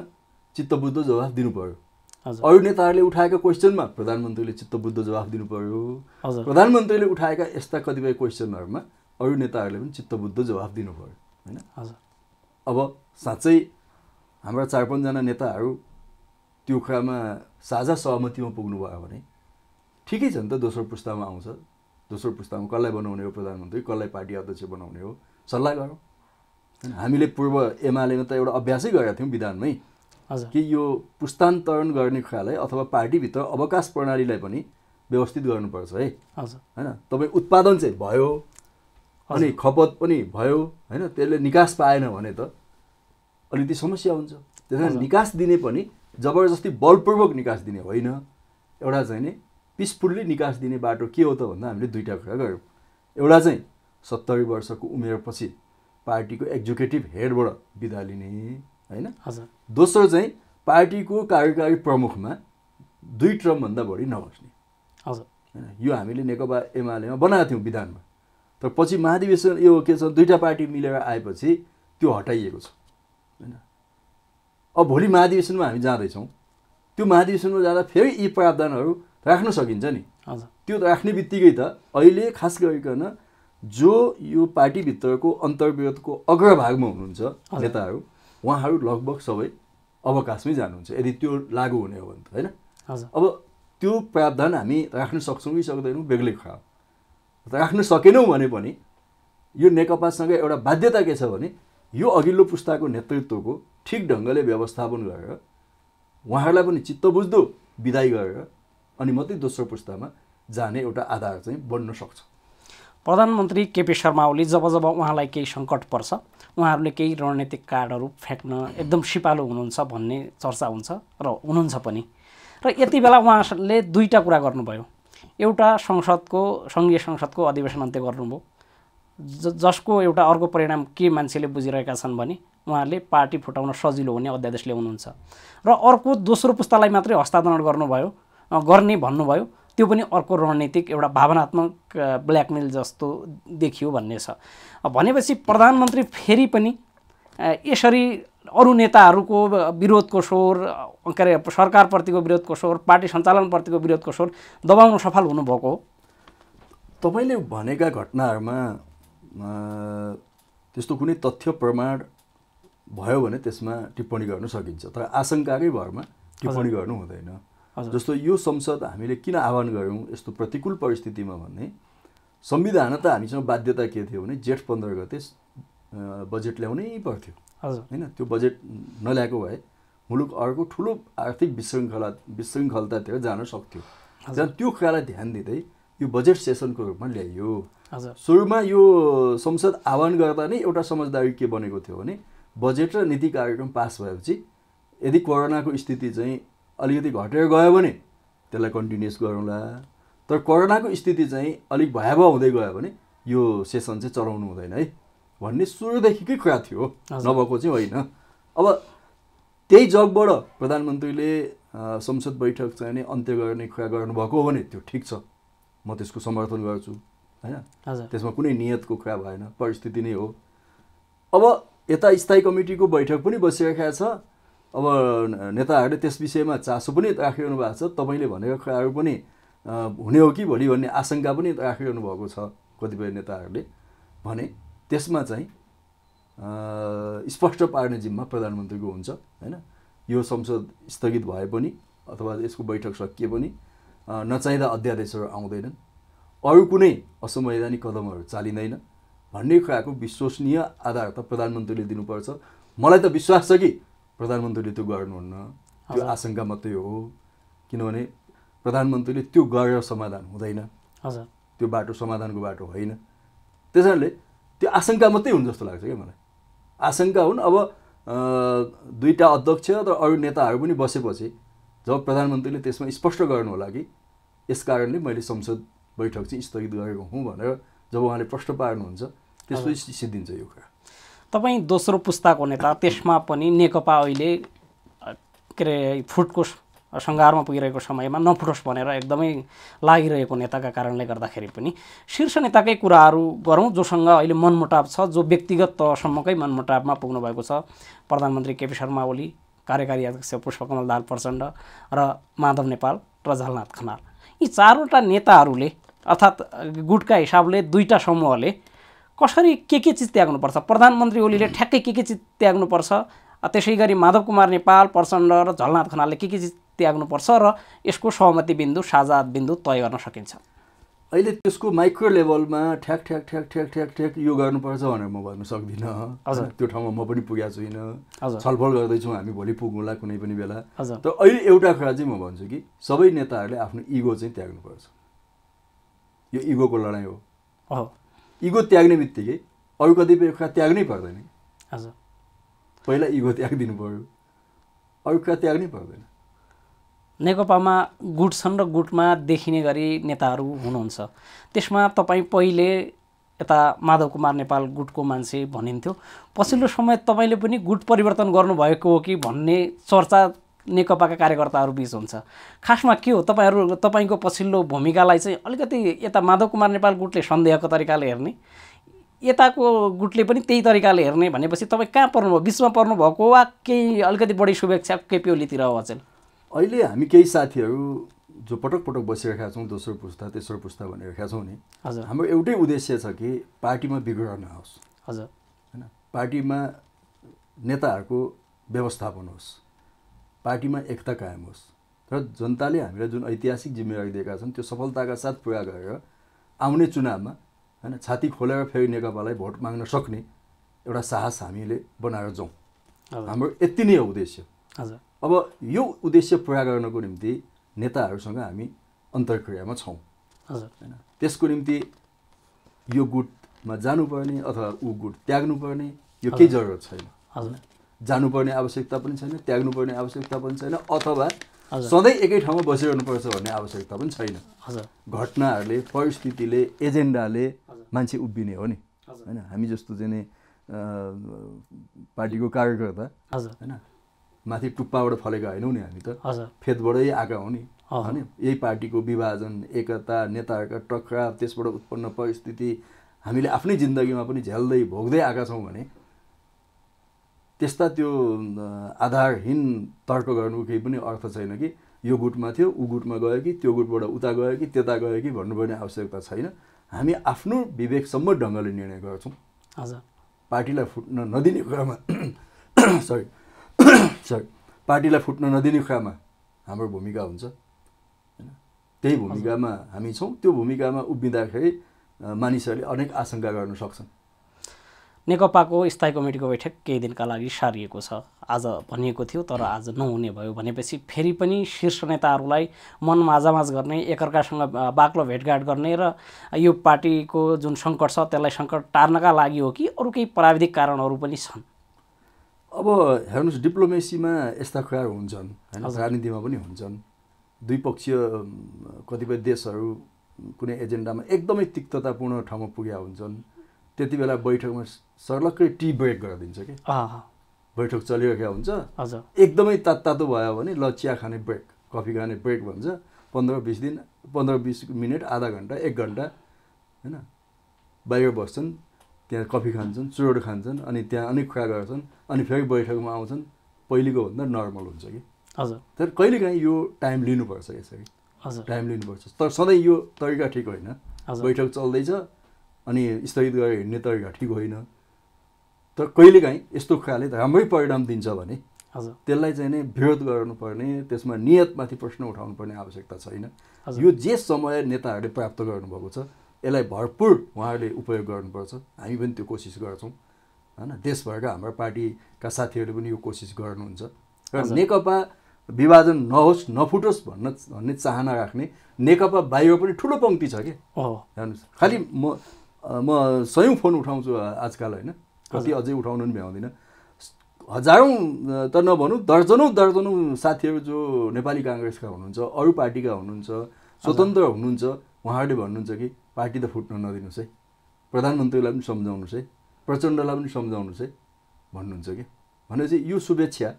चित्तबुद्ध जवाफ दिनु पर्यो अरू नेताहरूले उठाएका क्वेसनमा प्रधानमन्त्रीले चित्तबुद्ध जवाफ दिनु पर्यो प्रधानमन्त्रीले उठाएका यस्ता कतिपय क्वेसनहरूमा अरू नेताहरूले पनि चित्तबुद्ध जवाफ दिनु पर्यो होइन अब साँच्चै हाम्रा चार पाँचजना नेताहरू त्यो कुरामा साझा सहमतिमा पुग्नु भयो भने ठिकै छ नि त दोस्रो पुस्तामा आउँछ दोस्रो पुस्तामा कसलाई बनाउने हो प्रधानमन्त्री कसलाई पार्टी अध्यक्ष बनाउने हो सल्लाह गरौँ हामीले पूर्व एमालेमा त एउटा अभ्यासै गरेका थियौँ विधानमै कि यो पुस्तान्तरण गर्ने कुरालाई अथवा पार्टीभित्र अवकाश प्रणालीलाई पनि व्यवस्थित गर्नुपर्छ है होइन तपाईँ उत्पादन चाहिँ भयो अनि खपत पनि भयो होइन त्यसले निकास पाएन भने त अलिकति समस्या हुन्छ त्यस निकास दिने पनि जबरजस्ती बलपूर्वक निकास दिने होइन एउटा चाहिँ नि पिसफुल्ली निकास दिने बाटो के हो त भन्दा हामीले दुईवटा कुरा गऱ्यौँ एउटा चाहिँ सत्तरी वर्षको उमेरपछि पार्टीको एक्जिक्युटिभ हेडबाट बिदा लिने होइन हजुर दोस्रो चाहिँ पार्टीको कार्यकारी प्रमुखमा दुई ट्रमभन्दा बढी नबस्ने हजुर होइन यो हामीले नेकपा एमालेमा बनाएको थियौँ विधानमा तर पछि महाधिवेशन यो के छ दुईवटा पार्टी मिलेर आएपछि त्यो हटाइएको छ होइन अब भोलि महाधिवेशनमा हामी जाँदैछौँ त्यो महाधिवेशनमा जाँदा फेरि यी प्रावधानहरू राख्न सकिन्छ नि त्यो राख्ने बित्तिकै त अहिले खास गरिकन जो यो पार्टीभित्रको अन्तर्विरोधको अग्रभागमा हुनुहुन्छ नेताहरू उहाँहरू लगभग सबै अवकाशमै जानुहुन्छ यदि त्यो लागु हुने हो भने त होइन अब त्यो प्रावधान हामी राख्न सक्छौँ कि सक्दैनौँ बेग्लै खराब राख्न सकेनौँ भने पनि यो नेकपासँग एउटा बाध्यता के छ भने यो अघिल्लो पुस्ताको नेतृत्वको ठिक ढङ्गले व्यवस्थापन गरेर उहाँहरूलाई पनि चित्त बुझ्दो विदाई गरेर अनि मात्रै दोस्रो पुस्तामा जाने एउटा आधार चाहिँ बन्न सक्छ प्रधानमन्त्री केपी शर्मा ओली जब जब उहाँलाई केही सङ्कट पर्छ उहाँहरूले केही रणनीतिक कार्डहरू फ्याँक्न एकदम सिपालु हुनुहुन्छ भन्ने चर्चा हुन्छ र हुनुहुन्छ पनि र यति बेला उहाँले दुईवटा कुरा गर्नुभयो एउटा संसदको सङ्घीय संसदको अधिवेशन अन्त्य गर्नुभयो ज जसको एउटा अर्को परिणाम के मान्छेले बुझिरहेका छन् भने उहाँहरूले पार्टी फुटाउन सजिलो हुने अध्यादेश ल्याउनुहुन्छ र अर्को दोस्रो पुस्तालाई मात्रै हस्तान्तरण गर्नुभयो गर्ने भन्नुभयो त्यो पनि अर्को रणनीतिक एउटा भावनात्मक ब्ल्याकमेल जस्तो देखियो भन्ने छ भनेपछि प्रधानमन्त्री फेरि पनि यसरी अरू नेताहरूको विरोधको स्वर के अरे सरकारप्रतिको विरोधको स्वर पार्टी सञ्चालनप्रतिको विरोधको स्वर दबाउन सफल हुनुभएको हो तपाईँले भनेका घटनाहरूमा त्यस्तो कुनै तथ्य प्रमाण भयो भने त्यसमा टिप्पणी गर्नु सकिन्छ तर आशङ्काकै भरमा टिप्पणी गर्नु हुँदैन जस्तो यो संसद हामीले किन आह्वान गऱ्यौँ यस्तो प्रतिकूल परिस्थितिमा भने संविधान त हामीसँग बाध्यता के थियो भने जेठ पन्ध्र गते बजेट ल्याउनै पर्थ्यो होइन त्यो बजेट नल्याएको भए मुलुक अर्को ठुलो आर्थिक विशृङ्खला विशृङ्खलतातिर जान सक्थ्यो त्यहाँ त्यो कुरालाई ध्यान दिँदै यो बजेट सेसनको रूपमा ल्याइयो सुरुमा यो संसद आह्वान गर्दा नै एउटा समझदारी के बनेको थियो भने बजेट र नीति कार्यक्रम पास भएपछि यदि कोरोनाको स्थिति चाहिँ अलिकति घटेर गयो भने त्यसलाई कन्टिन्युस गरौँला तर कोरोनाको स्थिति चाहिँ अलिक भयावह हुँदै गयो भने यो सेसन चाहिँ चलाउनु हुँदैन है भन्ने सुरुदेखिकै कुरा थियो नभएको चाहिँ होइन अब त्यही जगबाट प्रधानमन्त्रीले संसद बैठक चाहिँ नै अन्त्य गर्ने कुरा गर्नुभएको हो भने त्यो ठिक छ म त्यसको समर्थन गर्छु होइन त्यसमा कुनै नियतको कुरा भएन परिस्थिति नै हो अब यता स्थायी कमिटीको बैठक पनि बसिरहेको छ अब नेताहरूले त्यस विषयमा चासो पनि राखिरहनु भएको छ तपाईँले भनेको कुराहरू पनि हुने हो कि भोलि भन्ने आशङ्का पनि राखिरहनु भएको छ कतिपय नेताहरूले भने त्यसमा चाहिँ स्पष्ट पार्ने जिम्मा प्रधानमन्त्रीको हुन्छ होइन यो संसद स्थगित भए पनि अथवा यसको बैठक सकिए पनि नचाहिँदा अध्यादेशहरू आउँदैनन् अरू कुनै असंवैधानिक कदमहरू चालिँदैन भन्ने कुराको विश्वसनीय आधार त प्रधानमन्त्रीले दिनुपर्छ मलाई त विश्वास छ कि प्रधानमन्त्रीले त्यो गर्नुहुन्न त्यो आशङ्का मात्रै हो किनभने प्रधानमन्त्रीले त्यो गरेर समाधान हुँदैन हजुर त्यो बाटो समाधानको बाटो होइन त्यस कारणले त्यो आशंका मात्रै हुन् जस्तो लाग्छ क्या मलाई आशङ्का हुन् अब दुईवटा अध्यक्ष र अरू नेताहरू पनि बसेपछि जब प्रधानमन्त्रीले त्यसमा स्पष्ट गर्नु होला कि यस कारणले मैले संसद बैठक चाहिँ स्थगित गरेको हुँ भनेर जब उहाँले प्रश्न पार्नुहुन्छ त्यसपछि सिद्धिन्छ यो कुरा तपाईँ दोस्रो पुस्ताको नेता त्यसमा पनि नेकपा अहिले के अरे फुटको सङ्घारमा पुगिरहेको समयमा नफुटोस् भनेर एकदमै लागिरहेको नेताका कारणले गर्दाखेरि पनि शीर्ष नेताकै कुराहरू गरौँ जोसँग अहिले मनमुटाव छ जो व्यक्तिगत तहसम्मकै पुग्नु भएको छ प्रधानमन्त्री केपी शर्मा ओली कार्यकारी अध्यक्ष पुष्पकमल दाल प्रचण्ड र माधव नेपाल र झलनाथ खनाल यी चारवटा नेताहरूले अर्थात् गुटका हिसाबले दुईवटा समूहले कसरी के के चिज त्याग्नुपर्छ प्रधानमन्त्री ओलीले ठ्याक्कै के के चिज त्याग्नुपर्छ त्यसै गरी माधव कुमार नेपाल प्रचण्ड र झलनाथ खनालले के के चिज त्याग्नुपर्छ र यसको सहमति बिन्दु साझा बिन्दु तय गर्न सकिन्छ अहिले त्यसको माइक्रो लेभलमा ठ्याक ठ्याक ठ्याक ठ्याक ठ्याक ठ्याक यो गर्नुपर्छ भनेर म भन्न सक्दिनँ हजुर त्यो ठाउँमा म पनि पुगेको छुइनँ छलफल गर्दैछौँ हामी भोलि पुगौँला कुनै पनि बेला तर अहिले एउटा कुरा चाहिँ म भन्छु कि सबै नेताहरूले आफ्नो इगो चाहिँ त्याग्नुपर्छ यो इगोको लडाइँ हो इगो त्याग्ने बित्तिकै अरू कतिपय कुरा त्याग्नै पर्दैन हजुर पहिला इगो त्यागिदिनु पऱ्यो अरू कुरा त्याग्नै पर्दैन नेकपामा गुट छन् र गुटमा देखिने गरी नेताहरू हुनुहुन्छ त्यसमा तपाईँ पहिले यता माधव कुमार नेपाल गुटको मान्छे भनिन्थ्यो पछिल्लो समय तपाईँले पनि गुट परिवर्तन गर्नुभएको हो कि भन्ने चर्चा नेकपाका कार्यकर्ताहरू बिच हुन्छ खासमा के हो तपाईँहरू तपाईँको पछिल्लो भूमिकालाई चाहिँ अलिकति यता माधव कुमार नेपाल गुटले सन्देहको तरिकाले हेर्ने यताको गुटले पनि त्यही तरिकाले हेर्ने भनेपछि तपाईँ कहाँ पर्नुभयो बिचमा पर्नुभएको वा केही अलिकति बढी शुभेच्छा केपी ओलीतिर हो अचेल अहिले हामी केही साथीहरू जो पटक पटक बसिरहेका छौँ दोस्रो पुस्ता तेस्रो पुस्ता भनिरहेका छौँ नि हजुर हाम्रो एउटै उद्देश्य छ कि पार्टीमा बिग्रह नहोस् हजुर होइन पार्टीमा नेताहरूको व्यवस्थापन होस् पार्टीमा एकता कायम होस् र जनताले हामीलाई जुन ऐतिहासिक जिम्मेवारी दिएका छन् त्यो सफलताका साथ पुरा गरेर आउने चुनावमा होइन छाती खोलेर फेरि नेकपालाई भोट माग्न सक्ने एउटा साहस हामीले बनाएर जाउँ हाम्रो यति नै हो उद्देश्य अब यो उद्देश्य पुरा गर्नको निम्ति नेताहरूसँग हामी अन्तर्क्रियामा छौँ होइन त्यसको निम्ति यो गुटमा जानुपर्ने अथवा ऊ गुट त्याग्नुपर्ने यो केही जरुरत छैन जानुपर्ने आवश्यकता पनि छैन त्याग्नुपर्ने आवश्यकता पनि छैन अथवा सधैँ एकै ठाउँमा बसिरहनुपर्छ भन्ने आवश्यकता पनि छैन घटनाहरूले परिस्थितिले एजेन्डाले मान्छे उभिने हो नि होइन हामी जस्तो चाहिँ नि पार्टीको कार्यकर्ता होइन माथि टुप्पाबाट फलेका होइनौँ नि हामी त फेदबाटै आएका हौ नि होइन यही पार्टीको विभाजन एकता नेताहरूका टक्राव त्यसबाट उत्पन्न परिस्थिति हामीले आफ्नै जिन्दगीमा पनि झेल्दै भोग्दै आएका छौँ भने त्यस्ता त्यो आधारहीन तर्क गर्नु केही पनि अर्थ छैन कि यो गुटमा थियो ऊ गुटमा गयो कि त्यो गुटबाट उता गयो कि त्यता गयो कि भन्नुपर्ने आवश्यकता छैन हामी आफ्नो विवेकसम्म ढङ्गले निर्णय गर्छौँ हजुर पार्टीलाई फुट्न नदिने कुरामा सरी सरी पार्टीलाई फुट्न नदिने कुरामा हाम्रो भूमिका हुन्छ होइन त्यही भूमिकामा हामी छौँ त्यो भूमिकामा उभिँदाखेरि मानिसहरूले अनेक आशङ्का गर्न सक्छन् नेकपाको स्थायी कमिटीको बैठक केही दिनका लागि सारिएको छ आज भनिएको थियो तर आज नहुने भयो भनेपछि फेरि पनि शीर्ष नेताहरूलाई मन माझामाझ गर्ने एकअर्कासँग बाक्लो भेटघाट गर्ने र यो पार्टीको जुन सङ्कट छ त्यसलाई सङ्कट टार्नका लागि हो कि अरू केही प्राविधिक कारणहरू पनि छन् अब हेर्नुहोस् डिप्लोमेसीमा यस्ता कुराहरू हुन्छन् होइन राजनीतिमा पनि हुन्छन् द्विपक्षीय कतिपय देशहरू कुनै एजेन्डामा एकदमै तिक्ततापूर्ण ठाउँमा पुगेका हुन्छन् त्यति बेला बैठकमा सर्लक्कै टी ब्रेक गरिदिन्छ कि बैठक चलिरहेको हुन्छ एकदमै तात तातो भयो भने ल चिया खाने ब्रेक कफी खाने ब्रेक भन्छ पन्ध्र बिस दिन पन्ध्र बिस मिनट आधा घन्टा एक घन्टा होइन बाहिर बस्छन् त्यहाँ कफी खान्छन् चुरोट खान्छन् अनि त्यहाँ अनेक कुरा गर्छन् अनि फेरि बैठकमा आउँछन् पहिलेको भन्दा नर्मल हुन्छ कि हजुर तर कहिलेकाहीँ यो टाइम लिनुपर्छ यसरी हजुर टाइम लिनुपर्छ तर सधैँ यो तरिका ठिक होइन बैठक चल्दैछ अनि स्थगित गरेर हिँड्ने त ठिक होइन तर कहिलेकाहीँ यस्तो खाले राम्रै परिणाम दिन्छ भने हजुर त्यसलाई चाहिँ नै विरोध गर्नुपर्ने त्यसमा नियतमाथि प्रश्न उठाउनुपर्ने आवश्यकता छैन यो जे समय नेताहरूले प्राप्त गर्नुभएको छ यसलाई भरपूर उहाँहरूले उपयोग गर्नुपर्छ हामी पनि त्यो कोसिस गर्छौँ होइन देशभरका हाम्रो पार्टीका साथीहरूले पनि यो कोसिस गर्नुहुन्छ र नेकपा विभाजन नहोस् नफुटोस् भन्न भन्ने चाहना राख्ने नेकपा बाहिर पनि ठुलो पङ्क्ति छ कि हेर्नुहोस् खालि म म सयौँ फोन उठाउँछु आजकल होइन कति अझै उठाउनु पनि भ्याउँदिनँ हजारौँ त नभनौँ दर्जनौँ दर्जनौँ साथीहरू जो नेपाली काङ्ग्रेसका हुनुहुन्छ अरू पार्टीका हुनुहुन्छ स्वतन्त्र हुनुहुन्छ उहाँहरूले भन्नुहुन्छ कि पार्टी त फुट्न नदिनुहोस् है प्रधानमन्त्रीलाई पनि सम्झाउनुहोस् है प्रचण्डलाई पनि सम्झाउनुहोस् है भन्नुहुन्छ कि भनेपछि यो शुभेच्छा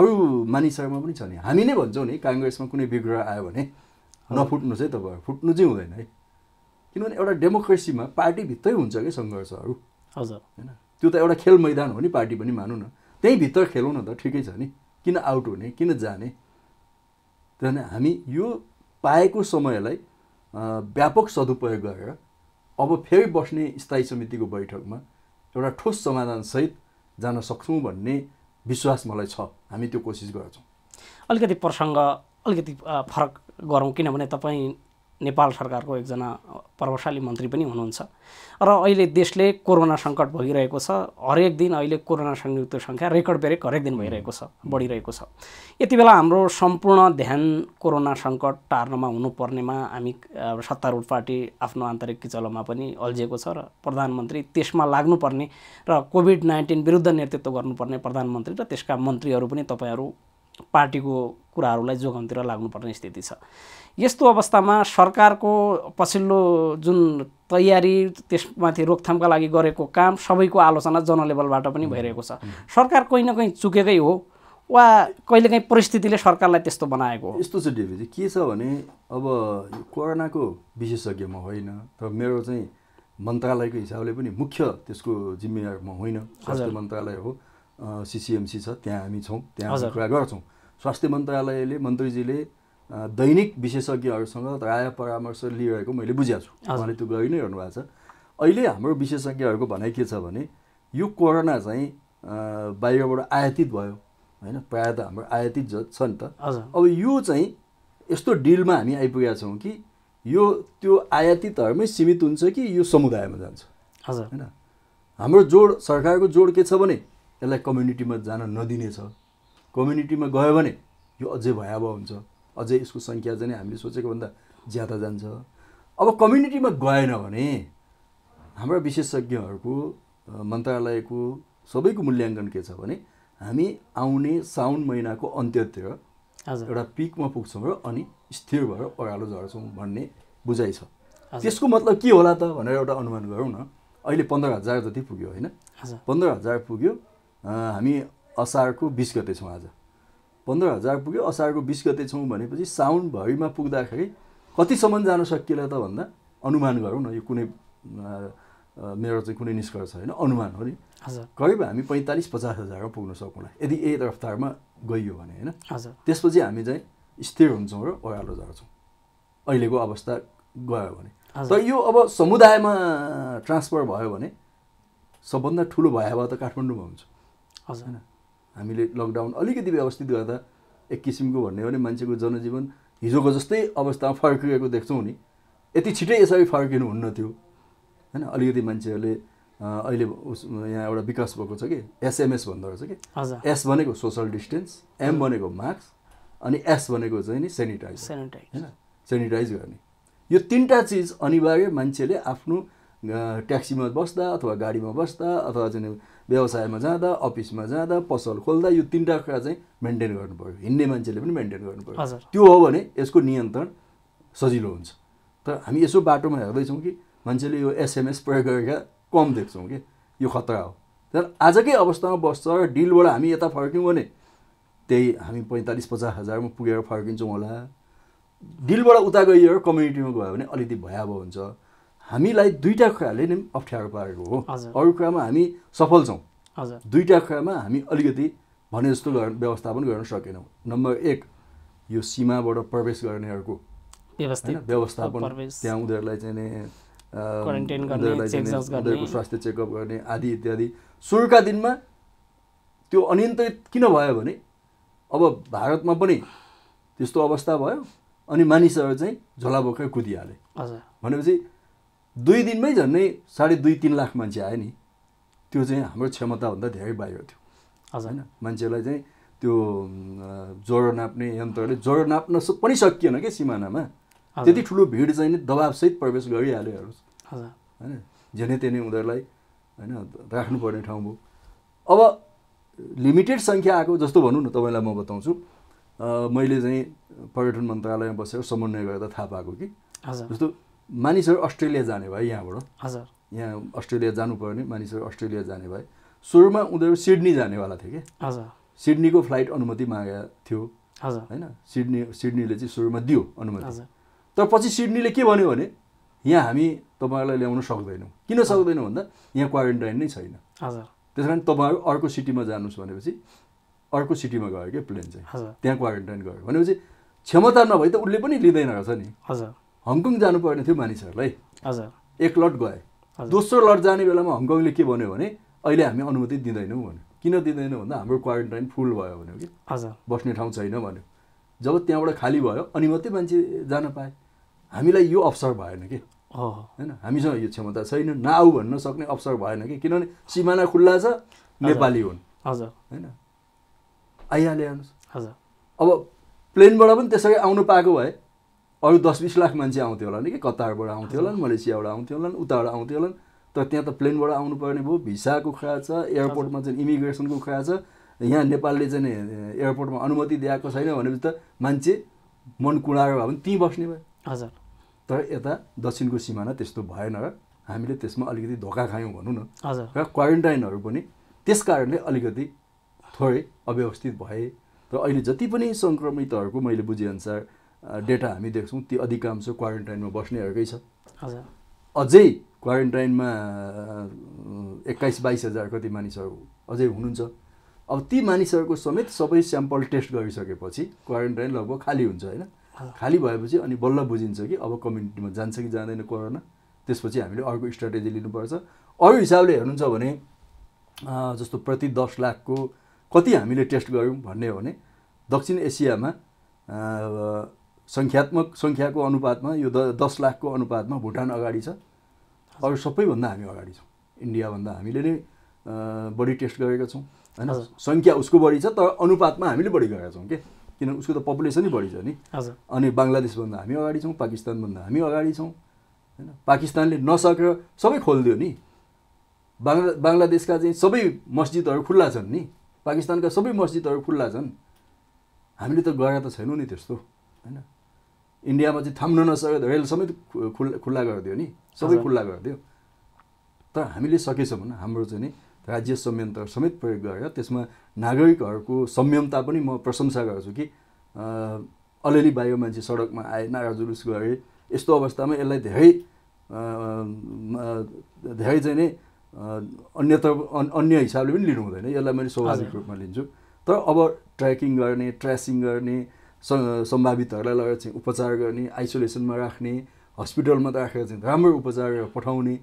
अरू मानिसहरूमा पनि छ नि हामी नै भन्छौँ नि काङ्ग्रेसमा कुनै विग्रह आयो भने नफुट्नुहोस् है तपाईँहरू फुट्नु चाहिँ हुँदैन है किनभने एउटा डेमोक्रेसीमा पार्टीभित्रै हुन्छ कि सङ्घर्षहरू हजुर होइन त्यो त एउटा खेल मैदान हो नि पार्टी पनि मानौँ न त्यहीँभित्र खेलौँ न त ठिकै छ नि किन आउट हुने किन जाने त्यहाँदेखि हामी यो पाएको समयलाई व्यापक सदुपयोग गरेर अब फेरि बस्ने स्थायी समितिको बैठकमा एउटा ठोस समाधानसहित जान सक्छौँ भन्ने विश्वास मलाई छ हामी त्यो कोसिस गर्छौँ अलिकति प्रसङ्ग अलिकति फरक गरौँ किनभने तपाईँ नेपाल सरकारको एकजना प्रभावशाली मन्त्री पनि हुनुहुन्छ र अहिले देशले कोरोना सङ्कट भोगिरहेको छ हरेक दिन अहिले कोरोना संयुक्त सङ्ख्या रेकर्ड बेरेक हरेक दिन भइरहेको छ बढिरहेको छ यति बेला हाम्रो सम्पूर्ण ध्यान कोरोना सङ्कट टार्नमा हुनुपर्नेमा हामी सत्तारूढ पार्टी आफ्नो आन्तरिक किचलोमा पनि अल्झिएको छ र प्रधानमन्त्री त्यसमा लाग्नुपर्ने र कोभिड नाइन्टिन विरुद्ध नेतृत्व गर्नुपर्ने प्रधानमन्त्री र त्यसका मन्त्रीहरू पनि तपाईँहरू पार्टीको कुराहरूलाई जोगाउनतिर लाग्नुपर्ने स्थिति छ यस्तो अवस्थामा सरकारको पछिल्लो जुन तयारी त्यसमाथि रोकथामका लागि गरेको काम सबैको आलोचना जनलेभलबाट पनि भइरहेको छ सरकार कोही न कहीँ चुकेकै हो वा कहिलेकाहीँ परिस्थितिले सरकारलाई त्यस्तो बनाएको हो यस्तो छ डेबी के छ भने अब कोरोनाको विशेषज्ञ म होइन र मेरो चाहिँ मन्त्रालयको हिसाबले पनि मुख्य त्यसको जिम्मेवार म होइन स्वास्थ्य मन्त्रालय हो सिसिएमसी छ त्यहाँ हामी छौँ त्यहाँ कुरा गर्छौँ स्वास्थ्य मन्त्रालयले मन्त्रीजीले दैनिक विशेषज्ञहरूसँग राय परामर्श लिइरहेको मैले बुझाएको छु उहाँले त्यो गरि नै रहनु भएको छ अहिले हाम्रो विशेषज्ञहरूको भनाइ के छ भने यो कोरोना चाहिँ बाहिरबाट आयातित भयो होइन प्रायः त हाम्रो आयातित छ नि त अब यो चाहिँ यस्तो डिलमा हामी आइपुगेका छौँ कि यो त्यो आयातितहरूमै सीमित हुन्छ कि यो समुदायमा जान्छ हजुर होइन हाम्रो जोड सरकारको जोड के छ भने यसलाई कम्युनिटीमा जान नदिनेछ कम्युनिटीमा गयो भने यो अझै भयावह हुन्छ अझै यसको सङ्ख्या चाहिँ हामीले सोचेको भन्दा ज्यादा जान्छ अब कम्युनिटीमा गएन भने हाम्रा विशेषज्ञहरूको मन्त्रालयको सबैको मूल्याङ्कन के छ भने हामी आउने साउन महिनाको अन्त्यतिर एउटा पिकमा पुग्छौँ र अनि स्थिर भएर ओह्रालो झर्छौँ भन्ने बुझाइ छ त्यसको मतलब के होला त भनेर एउटा अनुमान गरौँ न अहिले पन्ध्र हजार जति पुग्यो होइन पन्ध्र हजार पुग्यो हामी असारको बिस गते छौँ आज पन्ध्र हजार पुग्यो असारको बिस गते छौँ भनेपछि साउनभरिमा पुग्दाखेरि कतिसम्म जान सकिएला त भन्दा अनुमान गरौँ न यो कुनै मेरो चाहिँ कुनै निष्कर्ष होइन अनुमान हो नि करिब हामी पैँतालिस पचास हजारमा पुग्न सकौँला यदि ए रफ्तारमा गइयो भने होइन त्यसपछि हामी चाहिँ स्थिर हुन्छौँ र ओह्रालो झर्छौँ अहिलेको अवस्था गयो भने त यो अब समुदायमा ट्रान्सफर भयो भने सबभन्दा ठुलो भयावह त काठमाडौँमा हुन्छ होइन हामीले लकडाउन अलिकति व्यवस्थित गर्दा एक किसिमको भन्ने हो भने मान्छेको जनजीवन हिजोको जस्तै अवस्थामा फर्किएको देख्छौँ नि यति छिटै यसरी फर्किनु हुन्न थियो होइन अलिकति मान्छेहरूले अहिले उस यहाँ एउटा विकास भएको छ कि एसएमएस भन्दो रहेछ कि एस भनेको सोसल डिस्टेन्स एम भनेको मास्क अनि एस भनेको चाहिँ नि सेनिटाइज सेनिटाइज होइन सेनिटाइज गर्ने यो तिनवटा चिज अनिवार्य मान्छेले आफ्नो ट्याक्सीमा बस्दा अथवा गाडीमा बस्दा अथवा चाहिँ व्यवसायमा जाँदा अफिसमा जाँदा पसल खोल्दा यो तिनवटा कुरा चाहिँ मेन्टेन गर्नुपऱ्यो हिँड्ने मान्छेले पनि मेन्टेन गर्नु पऱ्यो त्यो हो भने यसको नियन्त्रण सजिलो हुन्छ तर हामी यसो बाटोमा हेर्दैछौँ कि मान्छेले यो एसएमएस प्रयोग गरेका कम देख्छौँ कि यो खतरा हो तर आजकै अवस्थामा बस्छ र डिलबाट हामी यता फर्क्यौँ भने त्यही हामी पैँतालिस पचास हजारमा पुगेर फर्किन्छौँ होला डिलबाट उता गइयो कम्युनिटीमा गयो भने अलिकति भयावह हुन्छ हामीलाई दुईवटा कुराले नै अप्ठ्यारो पारेको हो अरू कुरामा हामी सफल छौँ दुईवटा कुरामा हामी अलिकति भने जस्तो व्यवस्थापन गर्न सकेनौँ नम्बर एक यो सीमाबाट प्रवेश गर्नेहरूको व्यवस्थापन त्यहाँ उनीहरूलाई चाहिँ उनीहरूको स्वास्थ्य चेकअप गर्ने आदि इत्यादि सुरुका दिनमा त्यो अनियन्त्रित किन भयो भने अब भारतमा पनि त्यस्तो अवस्था भयो अनि मानिसहरू चाहिँ झोला बोकेर कुदिहाले भनेपछि दुई दिनमै झन्डै साढे दुई तिन लाख मान्छे आयो नि त्यो चाहिँ हाम्रो क्षमताभन्दा धेरै बाहिर थियो होइन मान्छेलाई चाहिँ त्यो ज्वरो नाप्ने यन्त्रले ज्वरो नाप्न पनि सकिएन कि सिमानामा त्यति ठुलो भिड चाहिँ नि दबावसहित प्रवेश गरिहाल्यो होइन झेने तेने उनीहरूलाई होइन राख्नुपर्ने ठाउँ भयो अब लिमिटेड सङ्ख्या आएको जस्तो भनौँ न तपाईँलाई म बताउँछु मैले चाहिँ पर्यटन मन्त्रालयमा बसेर समन्वय गरेर थाहा पाएको कि जस्तो मानिसहरू अस्ट्रेलिया जाने भए यहाँबाट हजुर यहाँ अस्ट्रेलिया जानुपर्ने भने मानिसहरू अस्ट्रेलिया जाने भए सुरुमा उनीहरू सिडनी जानेवाला थियो कि हजुर सिडनीको फ्लाइट अनुमति मागेको थियो हजुर होइन सिडनी सिडनीले चाहिँ सुरुमा दियो अनुमति तर पछि सिडनीले के भन्यो भने यहाँ हामी तपाईँहरूलाई ल्याउन सक्दैनौँ किन सक्दैनौँ भन्दा यहाँ क्वारेन्टाइन नै छैन हजुर त्यस कारण तपाईँहरू अर्को सिटीमा जानुहोस् भनेपछि अर्को सिटीमा गयो क्या प्लेन चाहिँ त्यहाँ क्वारेन्टाइन गयो भनेपछि क्षमता नभए त उसले पनि लिँदैन रहेछ नि हजुर हङकङ जानु पर्ने थियो मानिसहरूलाई हजुर एक लट गए दोस्रो लट जाने बेलामा हङकङले के भन्यो भने अहिले हामी अनुमति दिँदैनौँ भन्यो किन दिँदैनौँ भन्दा हाम्रो क्वारेन्टाइन फुल भयो भन्यो कि हजुर बस्ने ठाउँ छैन भन्यो जब त्यहाँबाट खाली भयो अनि मात्रै मान्छे जान पाए हामीलाई यो अवसर भएन कि होइन हामीसँग यो क्षमता छैन नआउ भन्न सक्ने अवसर भएन कि किनभने सिमाना खुल्ला छ नेपाली हुन् हजुर होइन आइहाले हेर्नुहोस् हजुर अब प्लेनबाट पनि त्यसरी आउनु पाएको भए अरू दस बिस लाख मान्छे आउँथ्यो होला नि कि कतारबाट आउँथ्यो होला नि मलेसियाबाट आउँथ्यो होला नि उताबाट आउँथ्यो होला नि तर त्यहाँ त प्लेनबाट आउनुपर्ने भयो भिसाको छ एयरपोर्टमा चाहिँ इमिग्रेसनको छ यहाँ नेपालले चाहिँ एयरपोर्टमा अनुमति दिएको छैन भनेपछि त मान्छे मन कुडाएर भए पनि त्यहीँ बस्ने भयो हजुर तर यता दक्षिणको सिमाना त्यस्तो भएन र हामीले त्यसमा अलिकति धोका खायौँ भनौँ न हजुर र क्वारेन्टाइनहरू पनि त्यस कारणले अलिकति थोरै अव्यवस्थित भए र अहिले जति पनि सङ्क्रमितहरूको मैले बुझेअनुसार डेटा हामी देख्छौँ ती अधिकांश क्वारेन्टाइनमा बस्नेहरूकै छ अझै क्वारेन्टाइनमा एक्काइस बाइस हजार कति मानिसहरू अझै हुनुहुन्छ अब ती मानिसहरूको समेत सबै स्याम्पल टेस्ट गरिसकेपछि क्वारेन्टाइन लगभग खाली हुन्छ होइन खाली भएपछि अनि बल्ल बुझिन्छ कि अब कम्युनिटीमा जान्छ कि जाँदैन कोरोना त्यसपछि हामीले अर्को स्ट्राटेजी लिनुपर्छ अरू हिसाबले हेर्नुहुन्छ भने जस्तो प्रति दस लाखको कति हामीले टेस्ट गऱ्यौँ भन्ने हो भने दक्षिण एसियामा सङ्ख्यात्मक सङ्ख्याको अनुपातमा यो द दस लाखको अनुपातमा भुटान अगाडि छ अरू सबैभन्दा हामी अगाडि छौँ इन्डियाभन्दा हामीले नै बढी टेस्ट गरेका छौँ होइन सङ्ख्या उसको बढी छ तर अनुपातमा हामीले बढी गरेका छौँ कि किन उसको त पपुलेसनै बढी छ नि अनि बङ्गलादेशभन्दा हामी अगाडि छौँ पाकिस्तानभन्दा हामी अगाडि छौँ होइन पाकिस्तानले नसकेर सबै खोलिदियो नि बाङ्ला बङ्गलादेशका चाहिँ सबै मस्जिदहरू खुल्ला छन् नि पाकिस्तानका सबै मस्जिदहरू खुल्ला छन् हामीले त गरेका त छैनौँ नि त्यस्तो होइन इन्डियामा चाहिँ थाम्न नसक्यो रेल समेत खुल्ला खुल्ला गरिदियो नि सबै खुल्ला गरिदियो तर हामीले सकेसम्म हाम्रो चाहिँ नि राज्य संयन्त्र समेत प्रयोग गरेर त्यसमा नागरिकहरूको संयमता पनि म प्रशंसा गर्छु कि अलिअलि बाहिर मान्छे सडकमा आए नारा जुलुस गरे यस्तो अवस्थामा यसलाई धेरै धेरै चाहिँ नै अन्यत्र अन्य हिसाबले पनि लिनु हुँदैन यसलाई मैले स्वाभाविक रूपमा लिन्छु तर अब ट्र्याकिङ गर्ने ट्रेसिङ गर्ने सम्भावितहरूलाई लगेर चाहिँ उपचार गर्ने आइसोलेसनमा राख्ने हस्पिटलमा राखेर चाहिँ राम्रो उपचार पठाउने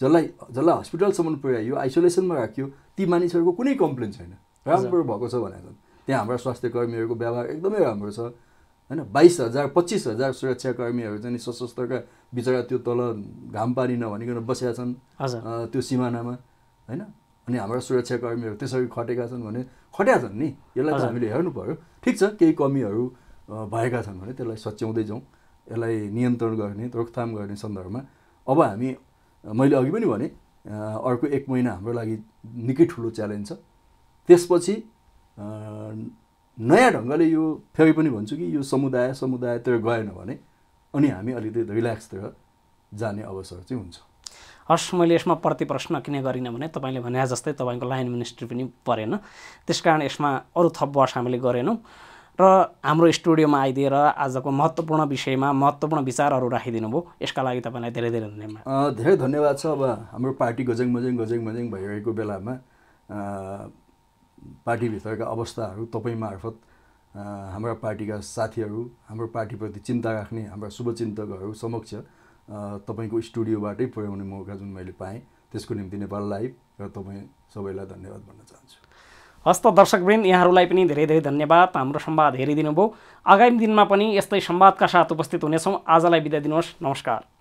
जसलाई जसलाई हस्पिटलसम्म पुर्याइयो आइसोलेसनमा राख्यो ती मानिसहरूको कुनै कम्प्लेन छैन राम्रो भएको छ भनेर त्यहाँ हाम्रा स्वास्थ्य कर्मीहरूको व्यवहार एकदमै राम्रो छ होइन बाइस हजार पच्चिस हजार सुरक्षाकर्मीहरू चाहिँ सशस्त्रका बिचरा त्यो तल घाम पानी नभनिकन बसेका छन् त्यो सिमानामा होइन अनि हाम्रा सुरक्षाकर्मीहरू त्यसरी खटेका छन् भने खट्या छन् नि यसलाई त हामीले हेर्नु पऱ्यो ठिक छ केही कमीहरू भएका छन् भने त्यसलाई सच्याउँदै जाउँ यसलाई नियन्त्रण गर्ने रोकथाम गर्ने सन्दर्भमा अब हामी मैले अघि पनि भने अर्को एक महिना हाम्रो लागि निकै ठुलो च्यालेन्ज छ त्यसपछि नयाँ ढङ्गले यो फेरि पनि भन्छु कि यो समुदाय समुदायतिर गएन भने अनि हामी अलिकति रिल्याक्सतिर जाने अवसर चाहिँ हुन्छ हर्स मैले यसमा प्रतिप्रश्न किन गरिनँ भने तपाईँले भने जस्तै तपाईँको लाइन मिनिस्ट्री पनि परेन त्यस कारण यसमा अरू थप वर्ष हामीले गरेनौँ र हाम्रो स्टुडियोमा आइदिएर आजको महत्त्वपूर्ण विषयमा महत्त्वपूर्ण विचारहरू राखिदिनु भयो यसका लागि तपाईँलाई धेरै धेरै धन्यवाद धेरै धन्यवाद छ अब हाम्रो पार्टी गजेङ मजेङ गजेङ मजेङ भइरहेको बेलामा पार्टीभित्रका अवस्थाहरू तपाईँ मार्फत हाम्रा पार्टीका साथीहरू हाम्रो पार्टीप्रति चिन्ता राख्ने हाम्रा शुभचिन्तकहरू समक्ष तपाईँको स्टुडियोबाटै पुर्याउने मौका जुन मैले पाएँ त्यसको निम्ति नेपाल लाइभ र तपाईँ सबैलाई धन्यवाद भन्न चाहन्छु हस्त दर्शकवृन्द यहाँहरूलाई पनि धेरै धेरै धन्यवाद हाम्रो सम्वाद हेरिदिनु भयो आगामी दिनमा पनि यस्तै सम्वादका साथ उपस्थित हुनेछौँ आजलाई बिदा दिनुहोस् नमस्कार